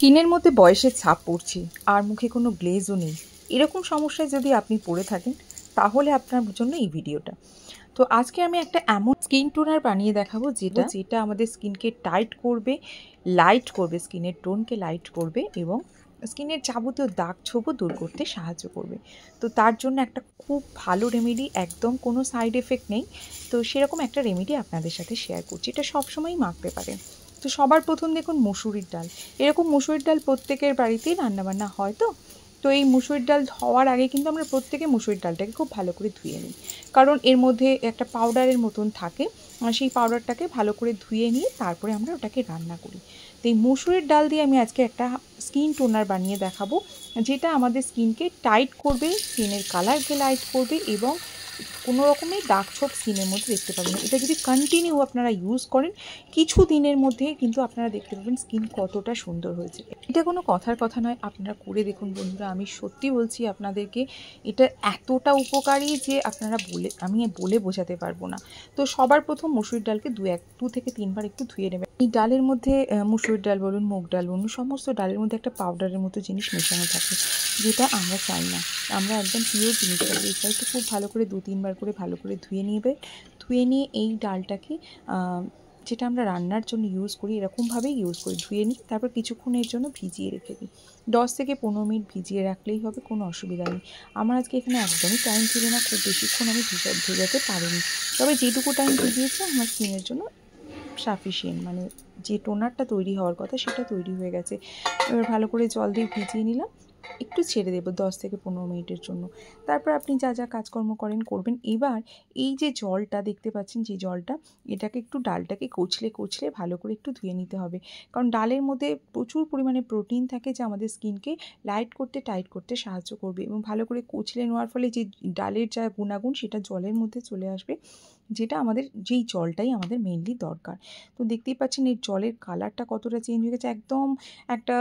স্কিনের মধ্যে বয়সের ছাপ পড়ছে আর মুখে কোনো গ্লেজও নেই এরকম সমস্যায় যদি আপনি পড়ে থাকেন তাহলে আপনার জন্য এই ভিডিওটা তো আজকে আমি একটা এমন স্কিন টোনার বানিয়ে দেখাবো যেটা যেটা আমাদের স্কিনকে টাইট করবে লাইট করবে স্কিনের টোনকে লাইট করবে এবং স্কিনের যাবতীয় দাগ ছোপও দূর করতে সাহায্য করবে তো তার জন্য একটা খুব ভালো রেমেডি একদম কোনো সাইড এফেক্ট নেই তো সেরকম একটা রেমেডি আপনাদের সাথে শেয়ার করছি এটা সবসময়ই মাখতে পারেন তো সবার প্রথম দেখুন মুসুরির ডাল এরকম মুসুরির ডাল প্রত্যেকের বাড়িতেই রান্নাবান্না হয় তো তো এই মুসুরির ডাল হওয়ার আগে কিন্তু আমরা প্রত্যেকে মুসুরির ডালটাকে খুব ভালো করে ধুয়ে নিই কারণ এর মধ্যে একটা পাউডারের মতন থাকে সেই পাউডারটাকে ভালো করে ধুয়ে নিয়ে তারপরে আমরা ওটাকে রান্না করি তো এই মুসুরির ডাল দিয়ে আমি আজকে একটা স্কিন টোনার বানিয়ে দেখাবো যেটা আমাদের স্কিনকে টাইট করবে স্কিনের কালারকে লাইট করবে এবং কোনো রকমের দাগ ছোপ স্কিনের মধ্যে দেখতে পাবেন এটা যদি কন্টিনিউ আপনারা ইউজ করেন কিছু দিনের মধ্যে কিন্তু আপনারা দেখতে পাবেন স্কিন কতটা সুন্দর হয়েছে এটা কোনো কথার কথা নয় আপনারা করে দেখুন বন্ধুরা আমি সত্যি বলছি আপনাদেরকে এটা এতটা উপকারী যে আপনারা বলে আমি বলে বোঝাতে পারবো না তো সবার প্রথম মসুর ডালকে দু এক দু থেকে তিনবার একটু ধুয়ে নেবেন এই ডালের মধ্যে মুসুর ডাল বলুন মুগ ডাল বলুন সমস্ত ডালের মধ্যে একটা পাউডারের মতো জিনিস মেশানো থাকে যেটা আমরা চাই না আমরা একদম পিওর জিনিস পাবো এই ডালটা খুব ভালো করে দু তিনবার করে ভালো করে ধুয়ে নেবে ধুয়ে নিয়ে এই ডালটাকে যেটা আমরা রান্নার জন্য ইউজ করি এরকমভাবেই ইউজ করি ধুয়ে নিই তারপর কিছুক্ষণের জন্য ভিজিয়ে রেখে দিই দশ থেকে পনেরো মিনিট ভিজিয়ে রাখলেই হবে কোনো অসুবিধা নেই আমার আজকে এখানে একদমই টাইম ছিল না খুব বেশিক্ষণ আমি ভিজা ভেজাতে পারিনি তবে যেটুকু টাইম ভিজিয়েছে আমার স্কিনের জন্য সাফিসিয়েন্ট মানে যে টোনারটা তৈরি হওয়ার কথা সেটা তৈরি হয়ে গেছে এবার ভালো করে জল দিয়ে ভিজিয়ে নিলাম একটু ছেড়ে দেবো দশ থেকে পনেরো মিনিটের জন্য তারপর আপনি যা যা কাজকর্ম করেন করবেন এবার এই যে জলটা দেখতে পাচ্ছেন যে জলটা এটাকে একটু ডালটাকে কচলে কচলে ভালো করে একটু ধুয়ে নিতে হবে কারণ ডালের মধ্যে প্রচুর পরিমাণে প্রোটিন থাকে যা আমাদের স্কিনকে লাইট করতে টাইট করতে সাহায্য করবে এবং ভালো করে কচলে নেওয়ার ফলে যে ডালের যা গুণাগুণ সেটা জলের মধ্যে চলে আসবে যেটা আমাদের যেই জলটাই আমাদের মেনলি দরকার তো দেখতেই পাচ্ছেন এই জলের কালারটা কতটা চেঞ্জ হয়ে গেছে একদম একটা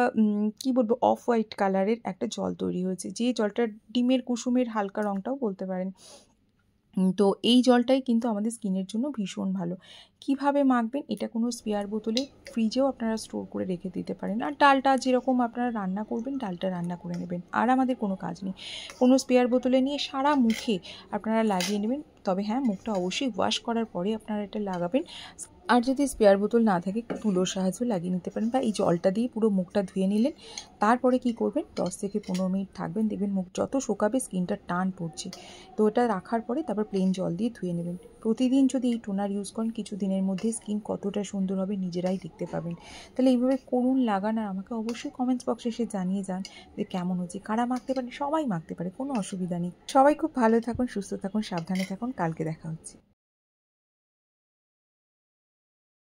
কি বলবো অফ হোয়াইট কালারের একটা জল তৈরি হয়েছে যে জলটা ডিমের কুসুমের হালকা রঙটাও বলতে পারেন তো এই জলটাই কিন্তু আমাদের স্কিনের জন্য ভীষণ ভালো কিভাবে মাখবেন এটা কোনো স্পেয়ার বোতলে ফ্রিজেও আপনারা স্টোর করে রেখে দিতে পারেন আর ডালটা যেরকম আপনারা রান্না করবেন ডালটা রান্না করে নেবেন আর আমাদের কোনো কাজ নেই কোনো স্পেয়ার বোতলে নিয়ে সারা মুখে আপনারা লাগিয়ে নেবেন তবে হ্যাঁ মুখটা অবশ্যই ওয়াশ করার পরে আপনারা এটা লাগাবেন আর যদি স্পেয়ার বোতল না থাকে তুলোর সাহায্যে লাগিয়ে নিতে পারেন বা এই জলটা দিয়ে পুরো মুখটা ধুয়ে নিলেন তারপরে কি করবেন দশ থেকে পনেরো মিনিট থাকবেন দেখবেন মুখ যত শোকাবে স্কিনটা টান পড়ছে তো এটা রাখার পরে তারপর প্লেন জল দিয়ে ধুয়ে নেবেন প্রতিদিন যদি এই টোনার ইউজ করেন কিছুদিনের মধ্যে স্কিন কতটা সুন্দর হবে নিজেরাই দেখতে পাবেন তাহলে এইভাবে করুন লাগান আর আমাকে অবশ্যই কমেন্টস বক্সে এসে জানিয়ে যান যে কেমন হচ্ছে কারা মাখতে পারে সবাই মাখতে পারে কোনো অসুবিধা নেই সবাই খুব ভালো থাকুন সুস্থ থাকুন সাবধানে থাকুন কালকে দেখা হচ্ছে